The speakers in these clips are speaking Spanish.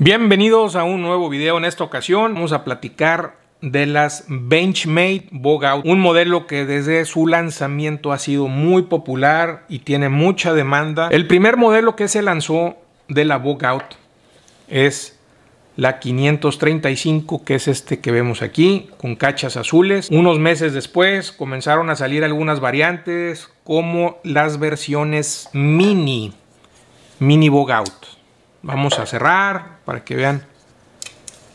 Bienvenidos a un nuevo video. En esta ocasión vamos a platicar de las Benchmade Bogout, un modelo que desde su lanzamiento ha sido muy popular y tiene mucha demanda. El primer modelo que se lanzó de la Bogout es la 535, que es este que vemos aquí, con cachas azules. Unos meses después comenzaron a salir algunas variantes, como las versiones mini, mini Bogout. Vamos a cerrar para que vean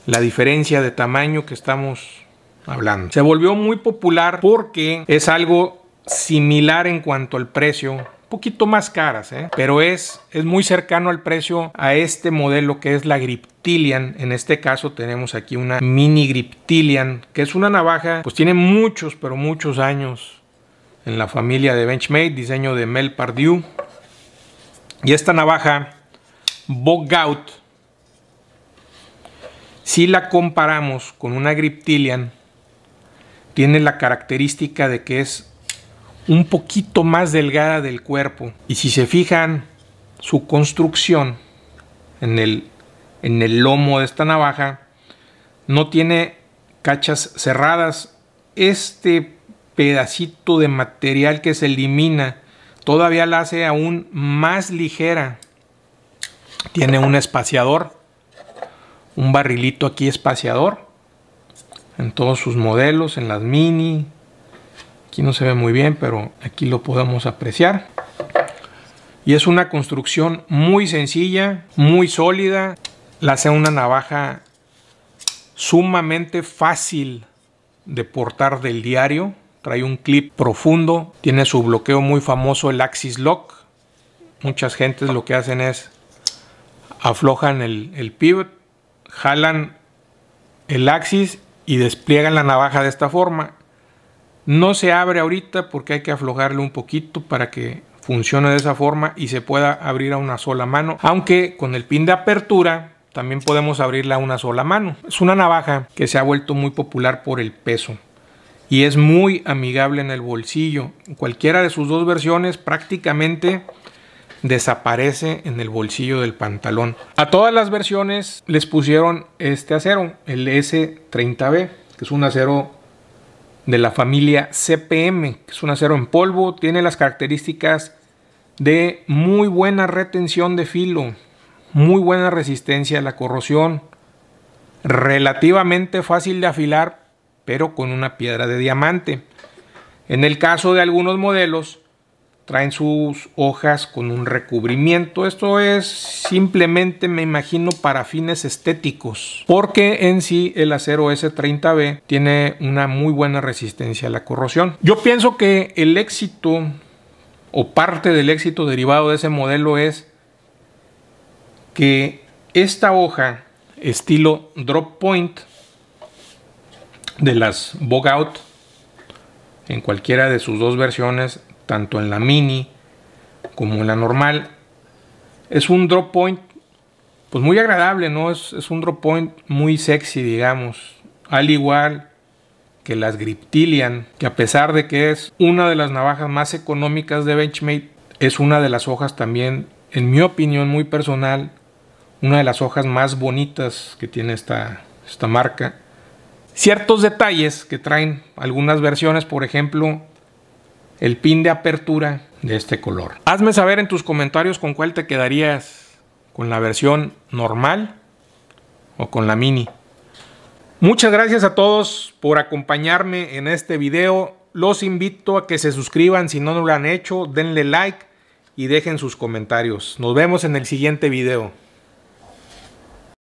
la diferencia de tamaño que estamos hablando. Se volvió muy popular porque es algo similar en cuanto al precio poquito más caras, ¿eh? pero es, es muy cercano al precio a este modelo que es la Griptilian. En este caso tenemos aquí una mini Griptilian, que es una navaja, pues tiene muchos, pero muchos años en la familia de Benchmade, diseño de Mel Pardew. Y esta navaja Bogout, si la comparamos con una Griptilian, tiene la característica de que es un poquito más delgada del cuerpo. Y si se fijan su construcción en el, en el lomo de esta navaja, no tiene cachas cerradas. Este pedacito de material que se elimina todavía la hace aún más ligera tiene un espaciador, un barrilito aquí espaciador en todos sus modelos, en las mini. Aquí no se ve muy bien, pero aquí lo podemos apreciar. Y es una construcción muy sencilla, muy sólida. La hace una navaja sumamente fácil de portar del diario. Trae un clip profundo, tiene su bloqueo muy famoso, el Axis Lock. Muchas gentes lo que hacen es aflojan el, el pivot, jalan el axis y despliegan la navaja de esta forma. No se abre ahorita porque hay que aflojarle un poquito para que funcione de esa forma y se pueda abrir a una sola mano. Aunque con el pin de apertura también podemos abrirla a una sola mano. Es una navaja que se ha vuelto muy popular por el peso y es muy amigable en el bolsillo. Cualquiera de sus dos versiones prácticamente desaparece en el bolsillo del pantalón. A todas las versiones les pusieron este acero, el S30B, que es un acero de la familia CPM, que es un acero en polvo, tiene las características de muy buena retención de filo, muy buena resistencia a la corrosión, relativamente fácil de afilar, pero con una piedra de diamante. En el caso de algunos modelos, traen sus hojas con un recubrimiento. Esto es simplemente, me imagino, para fines estéticos, porque en sí el acero S30B tiene una muy buena resistencia a la corrosión. Yo pienso que el éxito o parte del éxito derivado de ese modelo es que esta hoja estilo drop point de las Bogout en cualquiera de sus dos versiones tanto en la mini como en la normal. Es un drop point, pues muy agradable, ¿no? Es, un drop point muy sexy, digamos. Al igual que las Griptilian, que a pesar de que es una de las navajas más económicas de Benchmade, es una de las hojas también, en mi opinión muy personal, una de las hojas más bonitas que tiene esta, esta marca. Ciertos detalles que traen algunas versiones, por ejemplo, el pin de apertura de este color. Hazme saber en tus comentarios con cuál te quedarías, con la versión normal o con la mini. Muchas gracias a todos por acompañarme en este video. Los invito a que se suscriban si no lo han hecho, denle like y dejen sus comentarios. Nos vemos en el siguiente video.